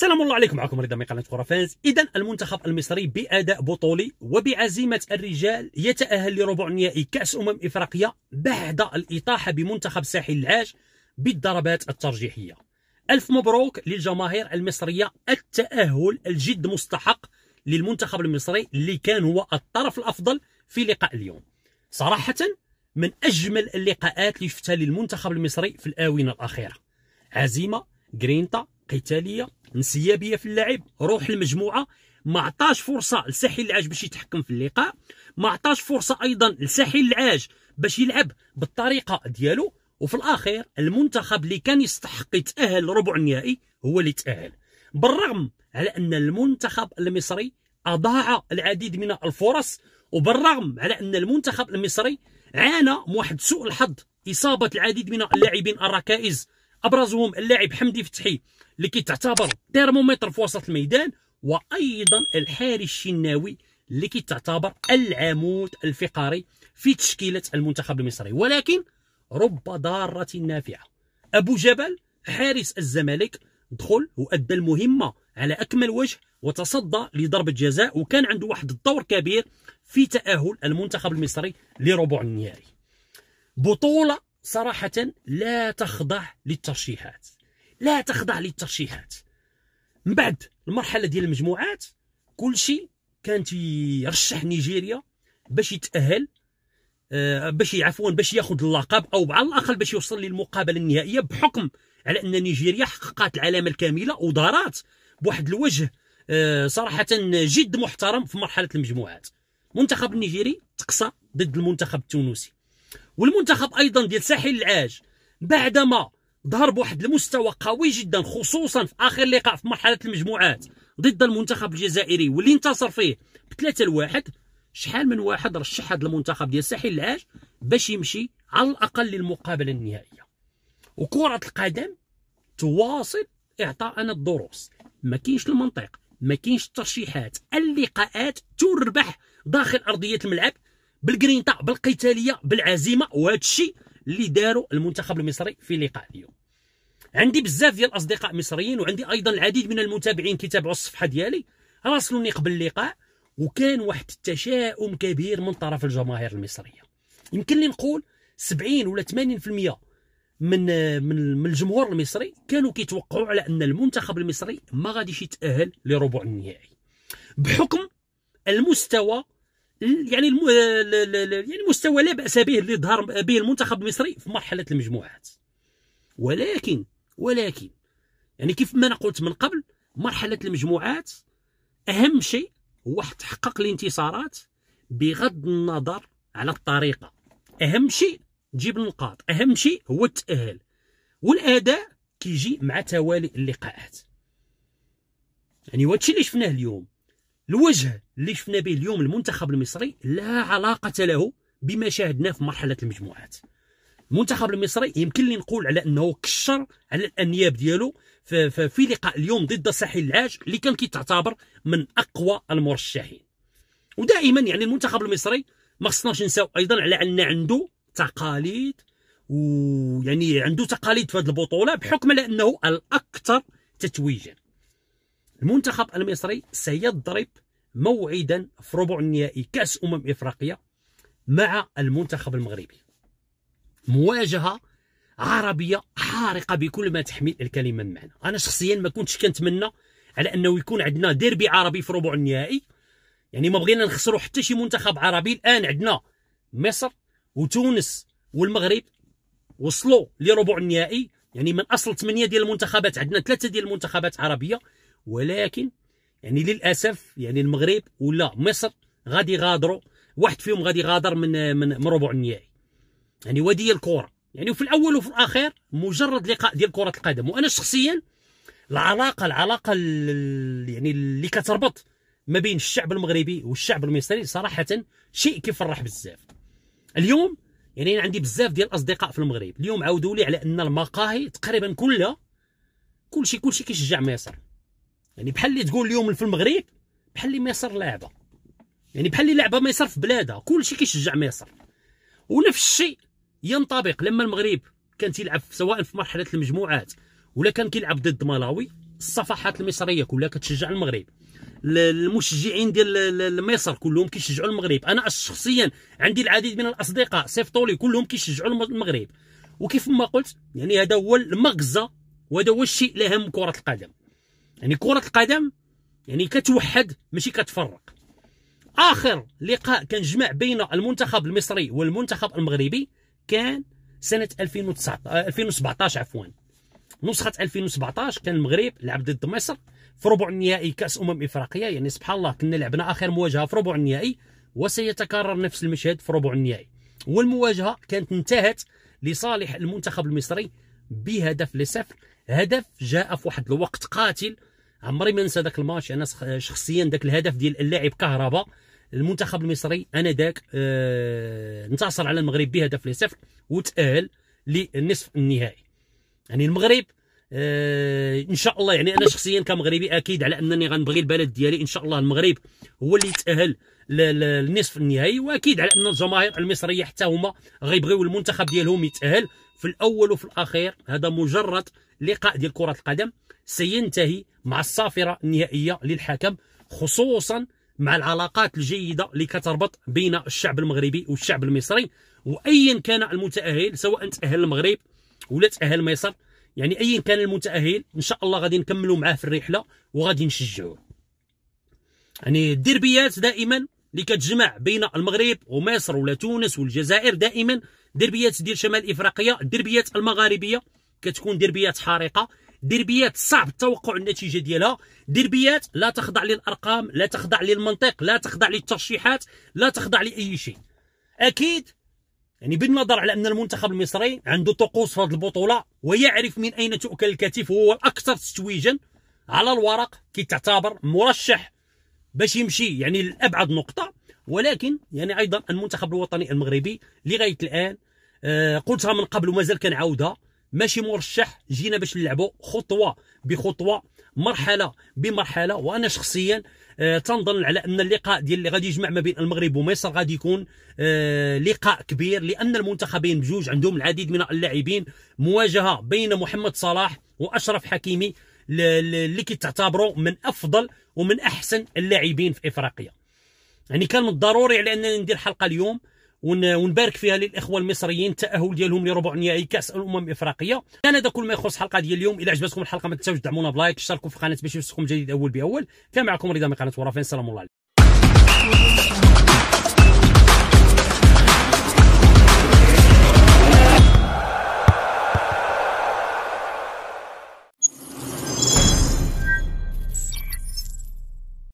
سلام الله عليكم معكم رضا من قناه كره فانس اذا المنتخب المصري باداء بطولي وبعزيمه الرجال يتاهل لربع نهائي كاس امم افريقيا بعد الاطاحه بمنتخب ساحل العاج بالضربات الترجيحيه الف مبروك للجماهير المصريه التاهل الجد مستحق للمنتخب المصري اللي كان هو الطرف الافضل في لقاء اليوم صراحه من اجمل اللقاءات اللي شفتها للمنتخب المصري في الاونه الاخيره عزيمه جرينتا قتاليه انسيابيه في اللعب روح المجموعه ما عطاش فرصه لساحل العاج باش يتحكم في اللقاء ما عطاش فرصه ايضا لساحل العاج باش يلعب بالطريقه ديالو وفي الاخير المنتخب اللي كان يستحق يتاهل ربع النهائي هو اللي تاهل بالرغم على ان المنتخب المصري اضاع العديد من الفرص وبالرغم على ان المنتخب المصري عانى من واحد سوء الحظ اصابه العديد من اللاعبين الركائز ابرزهم اللاعب حمدي فتحي اللي تعتبر ترمومتر في وسط الميدان وايضا الحارس الشناوي اللي تعتبر العمود الفقري في تشكيله المنتخب المصري ولكن رب ضاره نافعه ابو جبل حارس الزمالك دخل وادى المهمه على اكمل وجه وتصدى لضربه جزاء وكان عنده واحد الدور كبير في تاهل المنتخب المصري لربع النهائي بطوله صراحة لا تخضع للترشيحات لا تخضع للترشيحات من بعد المرحلة ديال المجموعات كل شيء كان تيرشح نيجيريا باش يتأهل آه، باش عفوا باش ياخذ اللقب او على الاقل باش يوصل للمقابله النهائيه بحكم على ان نيجيريا حققت العلامه الكامله ودارات بواحد الوجه آه، صراحه جد محترم في مرحله المجموعات المنتخب النيجيري تقصى ضد المنتخب التونسي والمنتخب ايضا ديال ساحل العاج بعدما ظهر بواحد المستوى قوي جدا خصوصا في اخر لقاء في مرحله المجموعات ضد المنتخب الجزائري واللي انتصر فيه بثلاثة لواحد شحال من واحد رشح هذا المنتخب ديال ساحل العاج باش يمشي على الاقل للمقابله النهائيه وكره القدم تواصل اعطاءنا الدروس ما كاينش المنطق ما كاينش الترشيحات اللقاءات تربح داخل ارضيه الملعب بالقرينطه بالقتاليه بالعزيمه وهذا الشيء اللي داروا المنتخب المصري في لقاء اليوم عندي بزاف ديال الاصدقاء مصريين وعندي ايضا العديد من المتابعين كيتابعوا الصفحه ديالي راسلوني قبل اللقاء وكان واحد التشاؤم كبير من طرف الجماهير المصريه يمكن لي نقول 70 ولا 80% من من الجمهور المصري كانوا كيتوقعوا على ان المنتخب المصري ما غاديش يتاهل لربع النهائي بحكم المستوى يعني الم... آه، يعني مستوى لا باس به اللي ظهر به المنتخب المصري في مرحله المجموعات ولكن ولكن يعني كيف ما انا قلت من قبل مرحله المجموعات اهم شيء هو تحقق الانتصارات بغض النظر على الطريقه اهم شيء تجيب النقاط اهم شيء هو التاهل والاداء كيجي مع توالي اللقاءات يعني هو الشيء اللي شفناه اليوم الوجه اللي شفنا به اليوم المنتخب المصري لا علاقة له بما شاهدناه في مرحلة المجموعات المنتخب المصري يمكن لي نقول على انه كشر على الانياب ديالو في لقاء اليوم ضد ساحل العاج اللي كان كيتعتبر من اقوى المرشحين ودائما يعني المنتخب المصري ما خصناش نساو ايضا على ان عنده تقاليد ويعني عنده تقاليد في هذه البطوله بحكم على انه الاكثر تتويجا المنتخب المصري سيضرب موعدا في ربع النهائي كاس امم افريقيا مع المنتخب المغربي مواجهه عربيه حارقه بكل ما تحمل الكلمه من معنى انا شخصيا ما كنتش كنتمنى على انه يكون عندنا ديربي عربي في ربع النهائي يعني ما بغينا نخسروا حتى شي منتخب عربي الان عندنا مصر وتونس والمغرب وصلوا لربع النهائي يعني من اصل 8 ديال المنتخبات عندنا ثلاثه ديال المنتخبات عربيه ولكن يعني للاسف يعني المغرب ولا مصر غادي يغادروا واحد فيهم غادي يغادر من من, ربع النهائي يعني ودي الكره يعني وفي الاول وفي الاخير مجرد لقاء ديال كره القدم وانا شخصيا العلاقه العلاقه اللي يعني اللي كتربط ما بين الشعب المغربي والشعب المصري صراحه شيء كيفرح بزاف اليوم يعني عندي بزاف ديال الاصدقاء في المغرب اليوم عاودوا لي على ان المقاهي تقريبا كلها كلشي كلشي كيشجع مصر يعني بحال اللي تقول اليوم في المغرب بحال اللي مصر لعبه يعني بحال اللي لعبه مصر في بلادها كلشي كيشجع مصر ونفس الشيء ينطبق لما المغرب كان تيلعب سواء في مرحله المجموعات ولا كان كيلعب ضد مالاوي الصفحات المصريه كلها كتشجع المغرب المشجعين ديال مصر كلهم كيشجعوا المغرب انا شخصيا عندي العديد من الاصدقاء صيفطوا لي كلهم كيشجعوا المغرب وكيف ما قلت يعني هذا هو المغزى وهذا هو الشيء الاهم كره القدم يعني كرة القدم يعني كتوحد ماشي كتفرق اخر لقاء كان جمع بين المنتخب المصري والمنتخب المغربي كان سنة 2019 2017 آه، عفوا نسخة 2017 كان المغرب لعب ضد مصر في ربع النهائي كأس أمم إفريقيا يعني سبحان الله كنا لعبنا آخر مواجهة في ربع النهائي وسيتكرر نفس المشهد في ربع النهائي والمواجهة كانت انتهت لصالح المنتخب المصري بهدف لصفر هدف جاء في واحد الوقت قاتل عمري ما ننسى ذاك الماتش انا شخصيا ذاك الهدف ديال اللاعب كهرباء المنتخب المصري انا ذاك آه انتصر على المغرب بهدف لصفر وتاهل للنصف النهائي يعني المغرب آه ان شاء الله يعني انا شخصيا كمغربي اكيد على انني غنبغي البلد ديالي ان شاء الله المغرب هو اللي يتاهل للنصف النهائي واكيد على ان الجماهير المصريه حتى هما غيبغيو المنتخب ديالهم يتاهل في الاول وفي الاخير هذا مجرد لقاء ديال كره القدم سينتهي مع الصافره النهائيه للحكم خصوصا مع العلاقات الجيده اللي كتربط بين الشعب المغربي والشعب المصري وايا كان المتاهل سواء تاهل المغرب ولا تاهل مصر يعني ايا كان المتاهل ان شاء الله غادي نكملوا معاه في الرحله وغادي نشجعوه يعني الديربيات دائما اللي كتجمع بين المغرب ومصر ولا تونس والجزائر دائما ديربيات ديال شمال افريقيا الديربيات المغاربيه كتكون ديربيات حارقه ديربيات صعب توقع النتيجه ديالها ديربيات لا تخضع للارقام لا تخضع للمنطق لا تخضع للترشيحات لا تخضع لاي شيء اكيد يعني بالنظر على ان المنتخب المصري عنده طقوس في هذه البطوله ويعرف من اين تؤكل الكتف وهو الاكثر تتويجا على الورق كي تعتبر مرشح باش يمشي يعني لابعد نقطه ولكن يعني ايضا المنتخب الوطني المغربي لغايه الان آه، قلتها من قبل ومازال كنعاودها ماشي مرشح جينا باش نلعبوا خطوه بخطوه مرحله بمرحله وانا شخصيا آه، تنظن على ان اللقاء ديال اللي غادي يجمع ما بين المغرب ومصر غادي يكون آه، لقاء كبير لان المنتخبين بجوج عندهم العديد من اللاعبين مواجهه بين محمد صلاح واشرف حكيمي اللي كيتعتبروا من افضل ومن احسن اللاعبين في افريقيا يعني كان من الضروري على اننا ندير حلقه اليوم ونبارك فيها للاخوه المصريين التاهل ديالهم لربع نهائي كاس الامم الافريقيه كان هذا كل ما يخص الحلقه ديال اليوم الا عجبتكم الحلقه ما تنساوش دعمونا بلايك اشتركوا في القناه باش يوصلكم جديد اول باول كان معكم رضا من قناه ورافين سلام الله عليكم